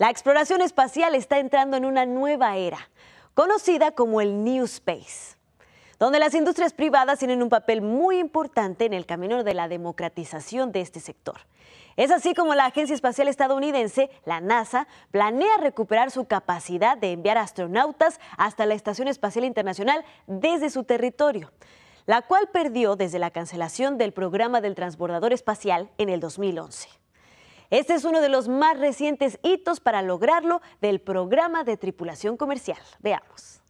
La exploración espacial está entrando en una nueva era, conocida como el New Space, donde las industrias privadas tienen un papel muy importante en el camino de la democratización de este sector. Es así como la Agencia Espacial Estadounidense, la NASA, planea recuperar su capacidad de enviar astronautas hasta la Estación Espacial Internacional desde su territorio la cual perdió desde la cancelación del programa del transbordador espacial en el 2011. Este es uno de los más recientes hitos para lograrlo del programa de tripulación comercial. Veamos.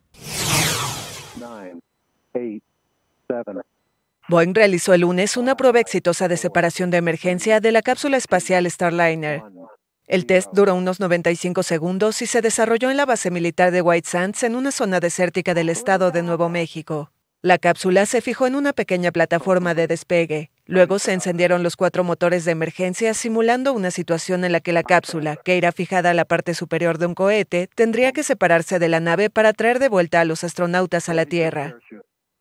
Boeing realizó el lunes una prueba exitosa de separación de emergencia de la cápsula espacial Starliner. El test duró unos 95 segundos y se desarrolló en la base militar de White Sands en una zona desértica del estado de Nuevo México. La cápsula se fijó en una pequeña plataforma de despegue. Luego se encendieron los cuatro motores de emergencia simulando una situación en la que la cápsula, que irá fijada a la parte superior de un cohete, tendría que separarse de la nave para traer de vuelta a los astronautas a la Tierra.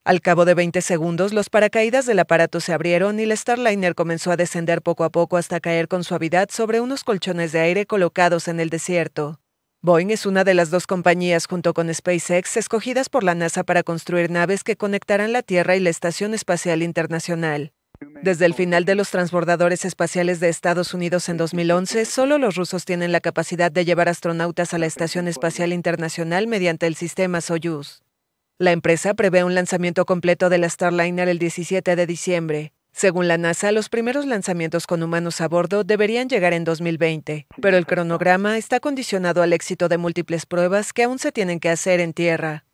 Al cabo de 20 segundos, los paracaídas del aparato se abrieron y el Starliner comenzó a descender poco a poco hasta caer con suavidad sobre unos colchones de aire colocados en el desierto. Boeing es una de las dos compañías junto con SpaceX escogidas por la NASA para construir naves que conectarán la Tierra y la Estación Espacial Internacional. Desde el final de los transbordadores espaciales de Estados Unidos en 2011, solo los rusos tienen la capacidad de llevar astronautas a la Estación Espacial Internacional mediante el sistema Soyuz. La empresa prevé un lanzamiento completo de la Starliner el 17 de diciembre. Según la NASA, los primeros lanzamientos con humanos a bordo deberían llegar en 2020, pero el cronograma está condicionado al éxito de múltiples pruebas que aún se tienen que hacer en tierra.